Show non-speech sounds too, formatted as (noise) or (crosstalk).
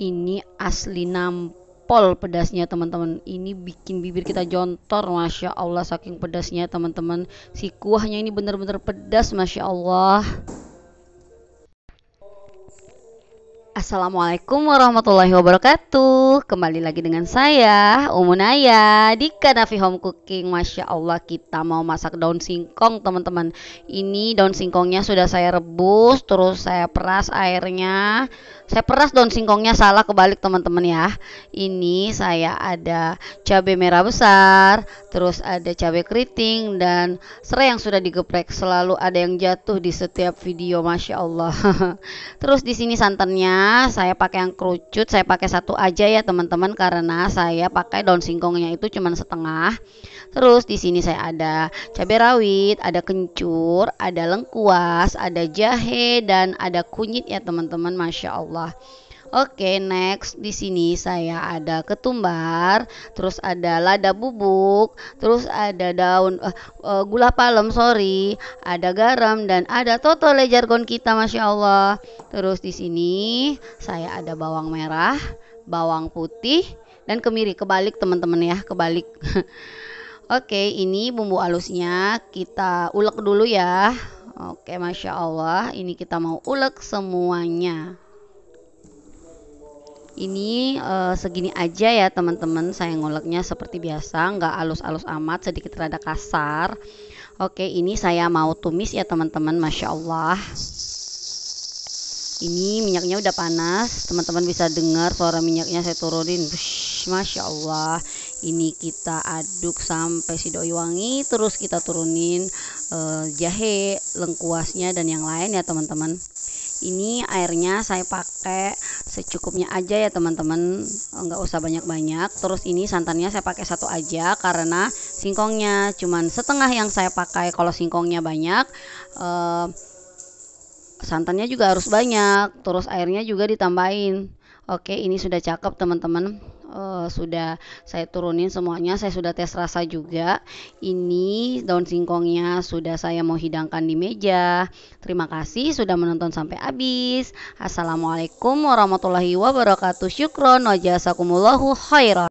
ini asli nampol pedasnya teman-teman ini bikin bibir kita jontor Masya Allah saking pedasnya teman-teman si kuahnya ini benar-benar pedas Masya Allah Assalamualaikum warahmatullahi wabarakatuh Kembali lagi dengan saya Umunaya di Kanafi Home Cooking Masya Allah kita mau masak daun singkong teman-teman Ini daun singkongnya sudah saya rebus Terus saya peras airnya Saya peras daun singkongnya salah kebalik teman-teman ya Ini saya ada cabai merah besar Terus ada cabai keriting Dan serai yang sudah digeprek Selalu ada yang jatuh di setiap video Masya Allah (laughs) Terus di sini santannya saya pakai yang kerucut saya pakai satu aja ya teman-teman karena saya pakai daun singkongnya itu cuma setengah terus di sini saya ada cabai rawit ada kencur ada lengkuas ada jahe dan ada kunyit ya teman-teman masya Allah Oke, next di sini saya ada ketumbar, terus ada lada bubuk, terus ada daun uh, uh, gula palem, sorry, ada garam dan ada totole jargon kita, masya Allah. Terus di sini saya ada bawang merah, bawang putih, dan kemiri. Kebalik teman-teman ya, kebalik. (laughs) Oke, ini bumbu halusnya kita ulek dulu ya. Oke, masya Allah, ini kita mau ulek semuanya ini uh, segini aja ya teman-teman saya nguleknya seperti biasa nggak alus-alus amat sedikit rada kasar oke ini saya mau tumis ya teman-teman Masya Allah ini minyaknya udah panas teman-teman bisa dengar suara minyaknya saya turunin Wush, Masya Allah ini kita aduk sampai si doi wangi terus kita turunin uh, jahe lengkuasnya dan yang lain ya teman-teman ini airnya saya pakai secukupnya aja ya teman-teman nggak usah banyak-banyak terus ini santannya saya pakai satu aja karena singkongnya cuman setengah yang saya pakai kalau singkongnya banyak eh, santannya juga harus banyak terus airnya juga ditambahin oke ini sudah cakep teman-teman uh, sudah saya turunin semuanya saya sudah tes rasa juga ini daun singkongnya sudah saya mau hidangkan di meja terima kasih sudah menonton sampai habis assalamualaikum warahmatullahi wabarakatuh syukron wajazakumullahu khairan